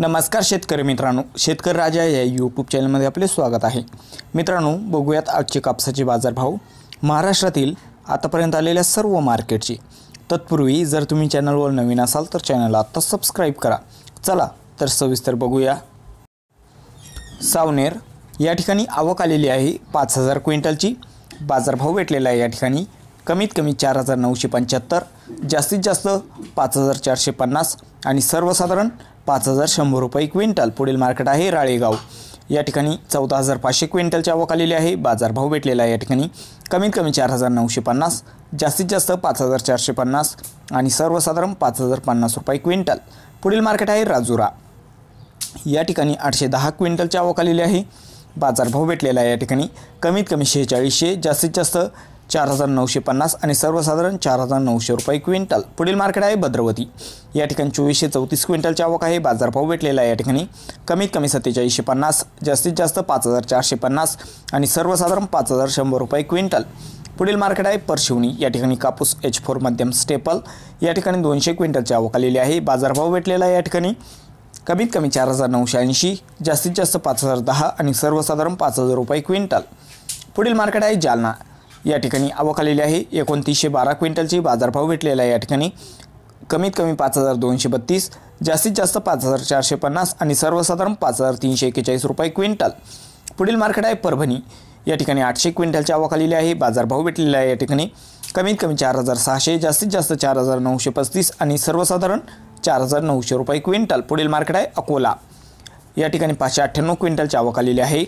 नमस्कार शेतकरी मित्रांनो शेतकरी राजा या यूट्यूब चॅनलमध्ये आपले स्वागत आहे मित्रांनो बघूयात आजचे कापसाचे बाजारभाव महाराष्ट्रातील आतापर्यंत आलेल्या सर्व मार्केटचे तत्पूर्वी जर तुम्ही चॅनलवर नवीन असाल तर चॅनलला आत्ता सबस्क्राईब करा चला तर सविस्तर बघूया सावनेर या ठिकाणी आवक आलेली आहे पाच हजार क्विंटलची बाजारभाव भेटलेला आहे या ठिकाणी कमीत कमी चार हजार नऊशे पंच्याहत्तर जास्तीत जास्त पाच हजार चारशे पन्नास आणि सर्वसाधारण पाच हजार शंभर रुपये क्विंटल पुढील मार्केट आहे राळेगाव या ठिकाणी चौदा हजार पाचशे क्विंटलची आवक आलेली आहे बाजारभाव भेटलेला आहे या ठिकाणी कमीत कमी चार हजार नऊशे पन्नास जास्तीत जास्त पाच हजार चारशे पन्नास आणि सर्वसाधारण पाच हजार पन्नास रुपये क्विंटल पुढील मार्केट आहे राजुरा या ठिकाणी आठशे दहा क्विंटलची आवक आलेली आहे बाजारभाव भेटलेला आहे या ठिकाणी कमीत कमी शेहेचाळीसशे जास्तीत जास्त चार हजार नऊशे पन्नास आणि सर्वसाधारण चार हजार नऊशे रुपये क्विंटल पुढील मार्केट आहे भद्रवती या ठिकाणी चोवीसशे चौतीस क्विंटलची आवक आहे बाजारभाव भेटलेला आहे या ठिकाणी कमीत कमी सत्तेचाळीसशे पन्नास जास्तीत जास्त पाच हजार चारशे पन्नास आणि सर्वसाधारण पाच हजार शंभर रुपये क्विंटल पुढील मार्केट आहे परशिवणी या ठिकाणी कापूस एच फोर मध्यम स्टेपल या ठिकाणी दोनशे क्विंटलची आवक आलेली आहे बाजारभाव भेटलेला आहे या ठिकाणी कमीत कमी चार हजार नऊशे ऐंशी जास्तीत जास्त पाच हजार दहा आणि सर्वसाधारण पाच हजार रुपये क्विंटल पुढील मार्केट आहे जालना या ठिकाणी आवक आलेली आहे एकोणतीसशे बारा क्विंटलची बाजारभाव भेटलेला आहे या ठिकाणी कमीत कमी पाच हजार दोनशे बत्तीस जास्तीत जास्त पाच हजार चारशे पन्नास आणि सर्वसाधारण पाच हजार तीनशे एक्केचाळीस रुपये क्विंटल पुढील मार्केट आहे परभणी या ठिकाणी आठशे क्विंटलच्या आवक आलेली आहे बाजारभाव भेटलेला आहे या ठिकाणी कमीत कमी चार हजार सहाशे जास्तीत जास्त चार हजार नऊशे पस्तीस आणि सर्वसाधारण चार हजार नऊशे रुपये क्विंटल पुढील मार्केट आहे अकोला या ठिकाणी पाचशे अठ्ठ्याण्णव क्विंटलची आवक आलेली आहे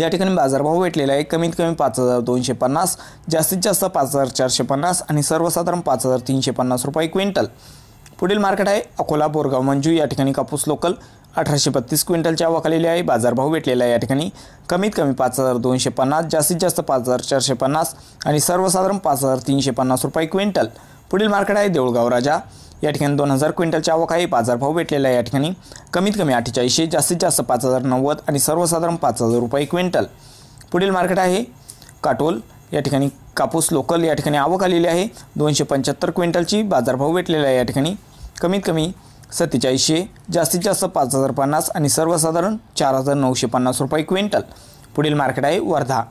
या ठिकाणी बाजारभाव भेटलेला आहे कमीत कमी पाच हजार दोनशे पन्नास जास्तीत जास्त पाच हजार चारशे पन्नास आणि सर्वसाधारण पाच हजार तीनशे पन्नास रुपये क्विंटल पुढील मार्केट आहे अकोला बोरगाव मंजू या ठिकाणी कापूस लोकल अठराशे बत्तीस क्विंटलच्या वाखालेली आहे बाजारभाव भेटलेला आहे या ठिकाणी कमीत कमी पाच हजार दोनशे पन्नास जास्तीत जास्त पाच हजार चारशे पन्नास आणि सर्वसाधारण पाच हजार तीनशे पन्नास रुपये क्विंटल पुढील मार्केट आहे देऊळगाव राजा या ठिकाणी दोन हजार क्विंटलची आवक आहे बाजारभाव भेटलेला आहे या ठिकाणी कमीत कमी अठ्ठेचाळीसशे जास्तीत जास्त पाच हजार नव्वद आणि सर्वसाधारण पाच हजार रुपये क्विंटल पुढील मार्केट आहे काटोल या ठिकाणी कापूस लोकल या ठिकाणी आवक आलेली आहे दोनशे पंच्याहत्तर क्विंटलची बाजारभाव भेटलेला आहे या ठिकाणी कमीत कमी सत्तेचाळीसशे जास्तीत जास्त पाच हजार पन्नास आणि सर्वसाधारण चार हजार नऊशे पन्नास रुपये क्विंटल पुढील मार्केट आहे वर्धा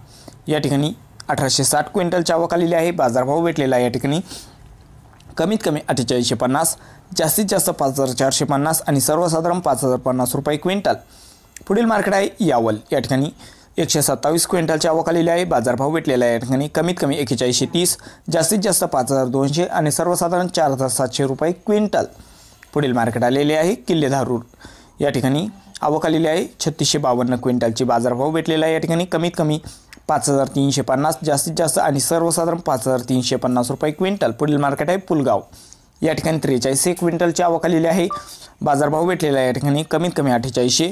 या ठिकाणी अठराशे साठ क्विंटलची आवक आलेली आहे बाजारभाव भेटलेला आहे या ठिकाणी कमीत कमी अठ्ठेचाळीसशे पन्नास जास्तीत जास्त पाच हजार चारशे पन्नास आणि सर्वसाधारण पाच हजार पन्नास रुपये क्विंटल पुढील मार्केट आहे यावल या ठिकाणी एकशे सत्तावीस क्विंटलची आवक आलेली आहे बाजारभाव भेटलेला आहे या ठिकाणी कमीत कमी एकेचाळीसशे तीस जास्तीत जास्त पाच हजार दोनशे आणि सर्वसाधारण चार हजार सातशे रुपये क्विंटल पुढील मार्केट आलेले आहे किल्लेधारूर या ठिकाणी आवक आलेली आहे छत्तीसशे बावन्न क्विंटलची बाजारभाव भेटलेला आहे या ठिकाणी कमीत कमी पाच हजार तीनशे पन्नास जास्तीत जास्त आणि सर्वसाधारण पाच हजार तीनशे पन्नास रुपये क्विंटल पुढील मार्केट आहे पुलगाव या ठिकाणी त्रेचाळीसशे क्विंटलची आवक आलेली आहे बाजारभाव भेटलेला आहे या ठिकाणी कमीत कमी अठ्ठेचाळीसशे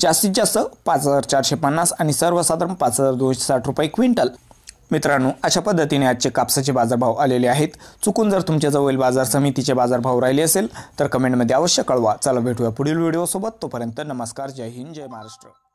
जास्तीत जास्त पाच हजार चारशे पन्नास आणि सर्वसाधारण पाच हजार दोनशे साठ रुपये क्विंटल मित्रांनो अशा पद्धतीने आजचे कापसाचे बाजारभाव आलेले आहेत चुकून जर तुमच्याजवळील बाजार समितीचे बाजारभाव राहिले असेल तर कमेंटमध्ये अवश्य कळवा चला भेटूया पुढील व्हिडिओसोबत तोपर्यंत नमस्कार जय हिंद जय महाराष्ट्र